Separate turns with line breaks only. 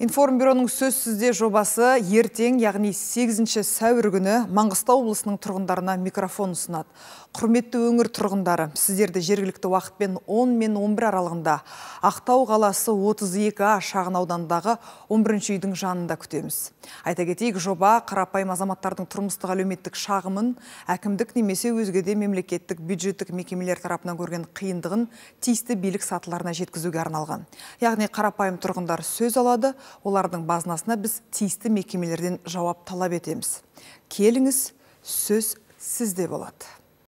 Информбюроның сөзсізде жобасы ертең, яғни 8-ші сәуір күні Маңғыстау облысының тұрғындарына микрофон ұсынады. Құрметті өңір тұрғындары, сіздерді жергілікті уақытпен 10 мен 11 аралығында Ақтау қаласы 32А шағын аудандағы 11 үйдің жанында күтеміз. Айта кетейік, жоба қарапайым азаматтардың тұрмыстық әлеуметтік шағымын, әкімдік немесе өзгеде мемлекеттік бюджеттік мекемелер тарапынан көрген қиындығын тиісті билік сатыларына жеткізуге арналған. Яғни қарапайым тұрғындар сөз алады, олардың базынасына біз тиісті мекемелерден жауап талап етеміз келіңіз сөз сізде болады